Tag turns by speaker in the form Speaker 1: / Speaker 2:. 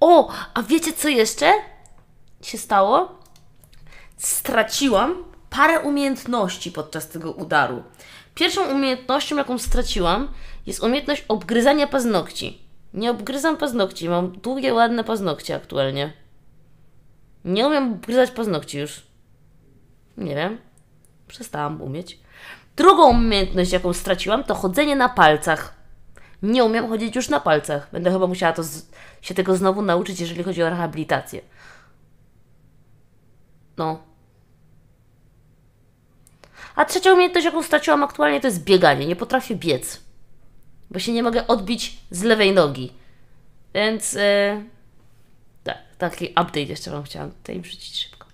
Speaker 1: O, a wiecie co jeszcze się stało? Straciłam parę umiejętności podczas tego udaru. Pierwszą umiejętnością, jaką straciłam, jest umiejętność obgryzania paznokci. Nie obgryzam paznokci, mam długie, ładne paznokcie aktualnie. Nie umiem obgryzać paznokci już. Nie wiem. Przestałam umieć. Drugą umiejętność, jaką straciłam, to chodzenie na palcach nie umiem chodzić już na palcach. Będę chyba musiała to z... się tego znowu nauczyć, jeżeli chodzi o rehabilitację. No. A trzecia umiejętność, jaką straciłam aktualnie, to jest bieganie. Nie potrafię biec. Bo się nie mogę odbić z lewej nogi. Więc. Yy... Tak, taki update jeszcze Wam chciałam tutaj wrzucić szybko.